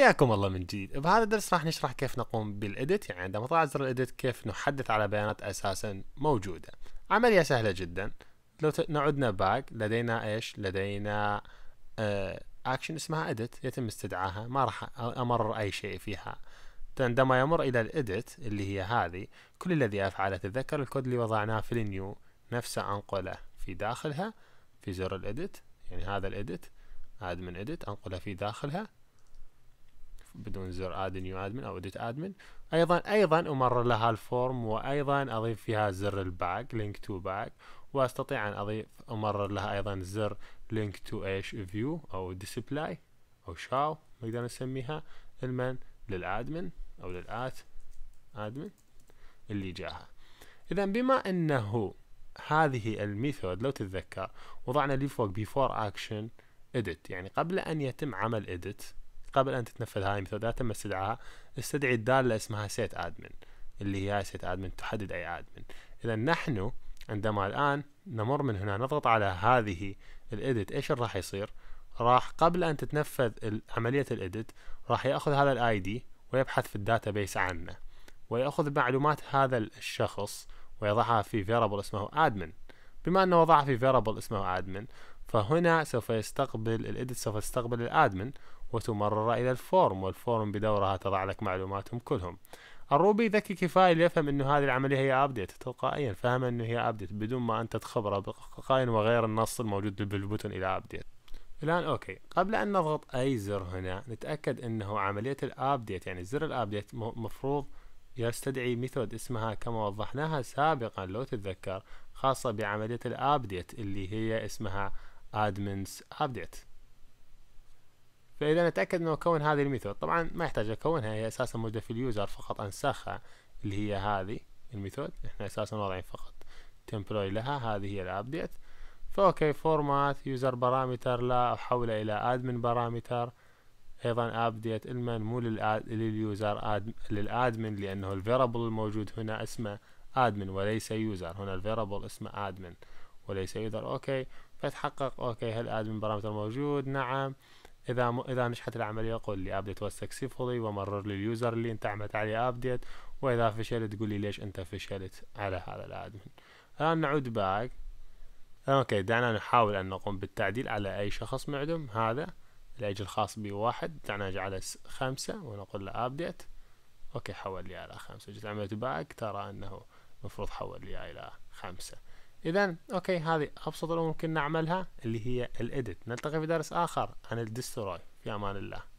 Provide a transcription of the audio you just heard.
حياكم الله من جديد بهذا الدرس راح نشرح كيف نقوم بالإديت يعني عندما طلع زر الإديت كيف نحدث على بيانات أساسا موجودة عملية سهلة جدا لو نعدنا باك لدينا إيش لدينا آه أكشن اسمها إديت يتم استدعاها ما راح أمرر أي شيء فيها عندما يمر إلى الإديت اللي هي هذه كل الذي أفعله تذكر الكود اللي وضعناه في النيو نفسه أنقله في داخلها في زر الإديت يعني هذا الإديت أدمن إديت أنقله في داخلها بدون زر اد نيو ادمن او اديت ادمن ايضا ايضا امرر لها الفورم وايضا اضيف فيها زر الباك لينك تو باك واستطيع ان اضيف امرر لها ايضا زر لينك تو ايش فيو او ديسبلاي او شاو نقدر نسميها المن للادمن او للات ادمن اللي جاها اذا بما انه هذه الميثود لو تتذكر وضعنا اللي فوق بيفور اكشن edit يعني قبل ان يتم عمل edit قبل أن تتنفذ هذه اذا تم استدعاها استدعي الدالة اسمها سيت أدمن اللي هي سيت أدمن تحدد أي أدمن إذا نحن عندما الآن نمر من هنا نضغط على هذه الإديت إيش اللي راح يصير راح قبل أن تتنفذ عملية الإديت راح يأخذ هذا الآي دي ويبحث في الداتابيس عنه ويأخذ معلومات هذا الشخص ويضعها في فيرابل اسمه admin بما أنه وضعها في فيرابل اسمه admin فهنا سوف يستقبل الإدت سوف يستقبل الأدمن وتمرر إلى الفورم والفورم بدورها تضع لك معلوماتهم كلهم الروبي ذكي كفاية ليفهم أنه هذه العملية هي أبديت تلقائيا فهم أنه هي أبديت بدون ما أنت تخبره تلقائيا وغير النص الموجود بالبوتون إلى أبديت الآن أوكي قبل أن نضغط أي زر هنا نتأكد أنه عملية الأبديت يعني زر الأبديت مفروض يستدعي ميثود اسمها كما وضحناها سابقا لو تتذكر خاصة بعملية الأبديت اللي هي اسمها admins update فاذا نتاكد انه اكون هذه الميثود طبعا ما يحتاج اكونها هي اساسا موجوده في اليوزر فقط انسخها اللي هي هذه الميثود احنا اساسا واضعين فقط تمبلوي لها هذه هي الابديت فاوكي فورمات يوزر بارامتر لا احوله الى ادمن بارامتر ايضا ابديت المن مو لليوزر للادمن لانه الفيرابل الموجود هنا اسمه ادمن وليس يوزر هنا الفيرابل اسمه ادمن وليس يوزر اوكي فتحقق اوكي هل ادمن بارامتر موجود نعم اذا م... اذا نجحت العمليه قول لي ابديت واز سكسسفولي ومرر لي اليوزر اللي انت عملت عليه ابديت واذا فشلت تقول لي ليش انت فشلت على هذا الادمن الان نعود باك اوكي دعنا نحاول ان نقوم بالتعديل على اي شخص معدم هذا الايج الخاص بي واحد دعنا نجعله خمسة ونقول له ابديت اوكي حول لي على خمسة جيت عملت باك ترى انه المفروض حول لي الى خمسة اذا اوكي هذه ابسط الامور ممكن نعملها اللي هي الاديت نلتقي في درس اخر عن الدستروي في امان الله